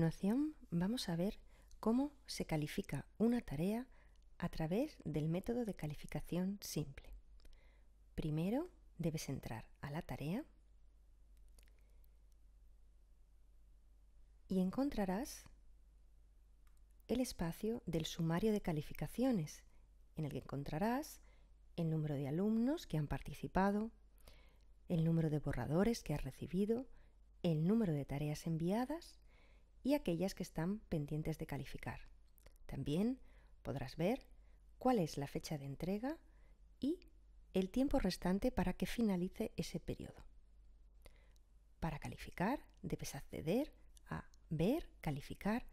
continuación vamos a ver cómo se califica una tarea a través del método de calificación simple. Primero debes entrar a la tarea y encontrarás el espacio del sumario de calificaciones, en el que encontrarás el número de alumnos que han participado, el número de borradores que has recibido, el número de tareas enviadas y aquellas que están pendientes de calificar. También podrás ver cuál es la fecha de entrega y el tiempo restante para que finalice ese periodo. Para calificar debes acceder a ver, calificar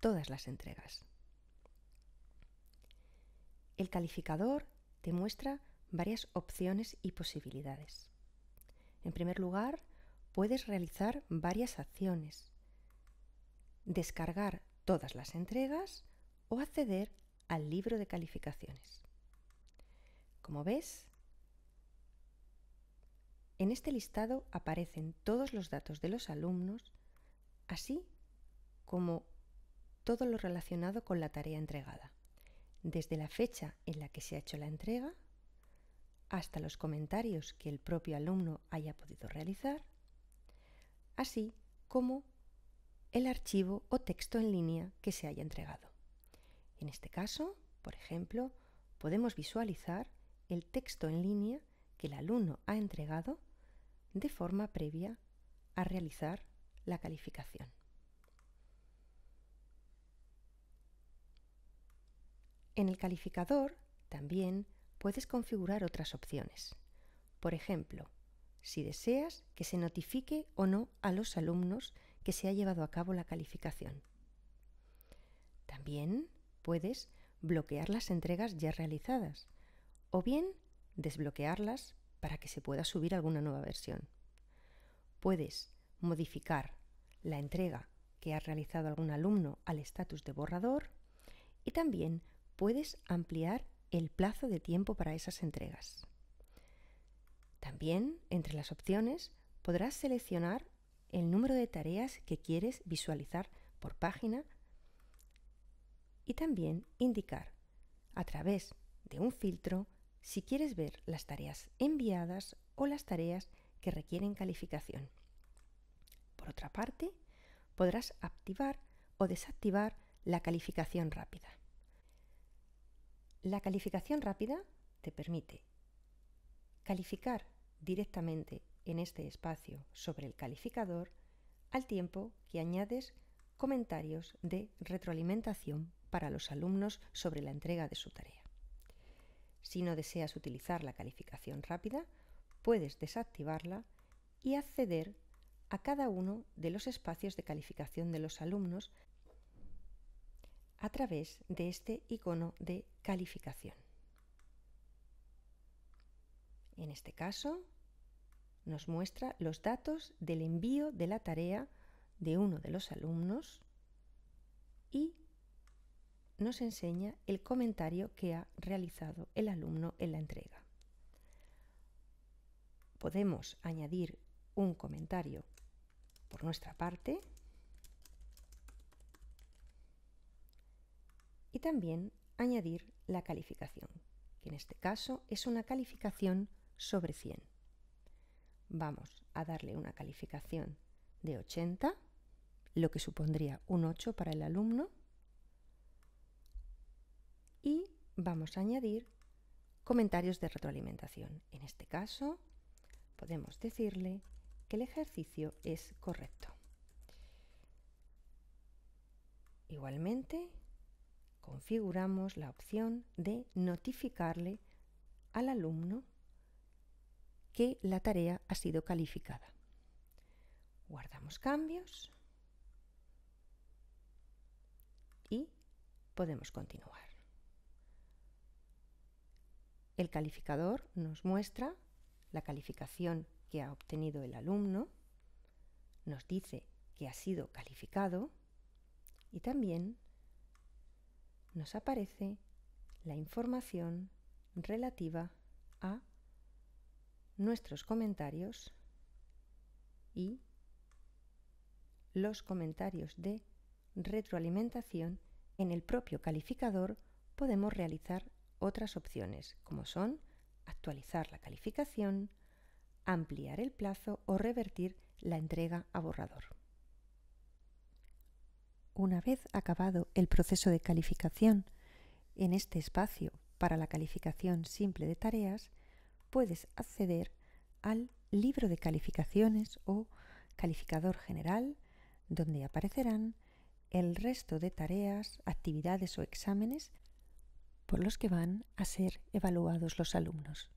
todas las entregas. El calificador te muestra varias opciones y posibilidades. En primer lugar, puedes realizar varias acciones, descargar todas las entregas o acceder al libro de calificaciones. Como ves, en este listado aparecen todos los datos de los alumnos, así como todo lo relacionado con la tarea entregada, desde la fecha en la que se ha hecho la entrega hasta los comentarios que el propio alumno haya podido realizar, así como el archivo o texto en línea que se haya entregado. En este caso, por ejemplo, podemos visualizar el texto en línea que el alumno ha entregado de forma previa a realizar la calificación. En el calificador también puedes configurar otras opciones. Por ejemplo, si deseas que se notifique o no a los alumnos que se ha llevado a cabo la calificación. También puedes bloquear las entregas ya realizadas o bien desbloquearlas para que se pueda subir alguna nueva versión. Puedes modificar la entrega que ha realizado algún alumno al estatus de borrador y también puedes ampliar el plazo de tiempo para esas entregas. También, entre las opciones, podrás seleccionar el número de tareas que quieres visualizar por página y también indicar a través de un filtro si quieres ver las tareas enviadas o las tareas que requieren calificación. Por otra parte, podrás activar o desactivar la calificación rápida. La calificación rápida te permite calificar directamente en este espacio sobre el calificador al tiempo que añades comentarios de retroalimentación para los alumnos sobre la entrega de su tarea. Si no deseas utilizar la calificación rápida, puedes desactivarla y acceder a cada uno de los espacios de calificación de los alumnos a través de este icono de calificación. En este caso, nos muestra los datos del envío de la tarea de uno de los alumnos y nos enseña el comentario que ha realizado el alumno en la entrega. Podemos añadir un comentario por nuestra parte y también añadir la calificación, que en este caso es una calificación sobre 100 vamos a darle una calificación de 80, lo que supondría un 8 para el alumno, y vamos a añadir comentarios de retroalimentación. En este caso, podemos decirle que el ejercicio es correcto. Igualmente, configuramos la opción de notificarle al alumno que la tarea ha sido calificada. Guardamos cambios y podemos continuar. El calificador nos muestra la calificación que ha obtenido el alumno, nos dice que ha sido calificado y también nos aparece la información relativa a nuestros comentarios y los comentarios de retroalimentación en el propio calificador podemos realizar otras opciones, como son actualizar la calificación, ampliar el plazo o revertir la entrega a borrador. Una vez acabado el proceso de calificación, en este espacio para la calificación simple de tareas, puedes acceder al libro de calificaciones o calificador general, donde aparecerán el resto de tareas, actividades o exámenes por los que van a ser evaluados los alumnos.